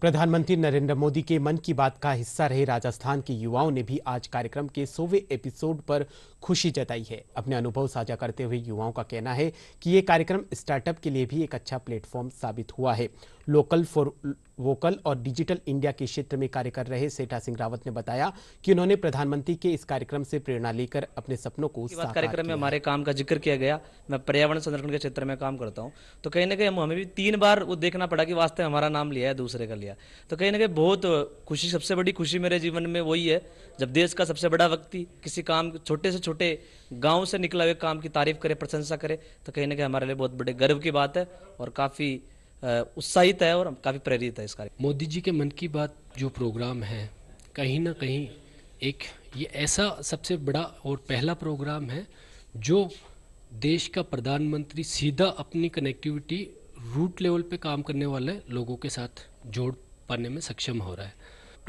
प्रधानमंत्री नरेंद्र मोदी के मन की बात का हिस्सा रहे राजस्थान के युवाओं ने भी आज कार्यक्रम के सोवे एपिसोड पर खुशी जताई है अपने अनुभव साझा करते हुए युवाओं का कहना है कि ये कार्यक्रम स्टार्टअप के लिए भी एक अच्छा प्लेटफॉर्म साबित हुआ है लोकल फॉर वोकल और डिजिटल इंडिया के क्षेत्र में कार्य कर रहे सेठा सिंह रावत ने बताया कि उन्होंने प्रधानमंत्री के इस कार्यक्रम से प्रेरणा लेकर अपने सपनों को कार्यक्रम में हमारे काम का जिक्र किया गया मैं पर्यावरण संरक्षण के क्षेत्र में काम करता हूँ तो कहीं ना कहीं हमें भी तीन बार वो देखना पड़ा कि वास्तव हमारा नाम लिया है दूसरे का लिया तो कहीं ना कहीं बहुत खुशी सबसे बड़ी खुशी मेरे जीवन में वही है जब देश का सबसे बड़ा व्यक्ति किसी काम छोटे से छोटे गाँव से निकला हुए काम की तारीफ करे प्रशंसा करे तो कहीं ना कहीं हमारे लिए बहुत बड़े गर्व की बात है और काफ़ी उत्साहित है और काफ़ी प्रेरित है इस कार्य मोदी जी के मन की बात जो प्रोग्राम है कहीं ना कहीं एक ये ऐसा सबसे बड़ा और पहला प्रोग्राम है जो देश का प्रधानमंत्री सीधा अपनी कनेक्टिविटी रूट लेवल पे काम करने वाले लोगों के साथ जोड़ पाने में सक्षम हो रहा है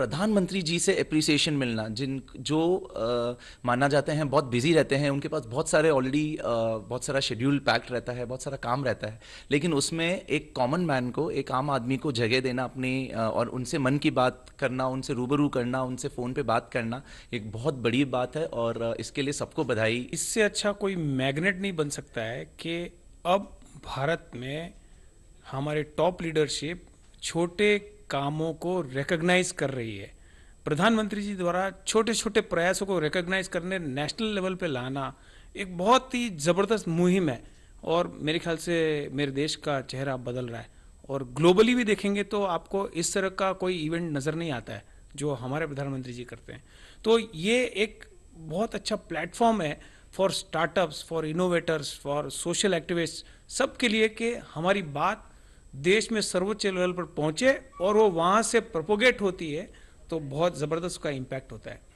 प्रधानमंत्री जी से अप्रिसिएशन मिलना जिन जो आ, माना जाते हैं बहुत बिजी रहते हैं उनके पास बहुत सारे ऑलरेडी बहुत सारा शेड्यूल पैक्ड रहता है बहुत सारा काम रहता है लेकिन उसमें एक कॉमन मैन को एक आम आदमी को जगह देना अपनी और उनसे मन की बात करना उनसे रूबरू करना उनसे फ़ोन पर बात करना एक बहुत बड़ी बात है और इसके लिए सबको बधाई इससे अच्छा कोई मैग्नेट नहीं बन सकता है कि अब भारत में हमारे टॉप लीडरशिप छोटे कामों को रिकग्नाइज कर रही है प्रधानमंत्री जी द्वारा छोटे छोटे प्रयासों को रिकग्नाइज करने नेशनल लेवल पे लाना एक बहुत ही ज़बरदस्त मुहिम है और मेरे ख्याल से मेरे देश का चेहरा बदल रहा है और ग्लोबली भी देखेंगे तो आपको इस तरह का कोई इवेंट नज़र नहीं आता है जो हमारे प्रधानमंत्री जी करते हैं तो ये एक बहुत अच्छा प्लेटफॉर्म है for startups for innovators for social activist सब के लिए कि हमारी बात देश में सर्वोच्च लेवल पर पहुंचे और वो वहां से प्रोपोगेट होती है तो बहुत ज़बरदस्त उसका इंपैक्ट होता है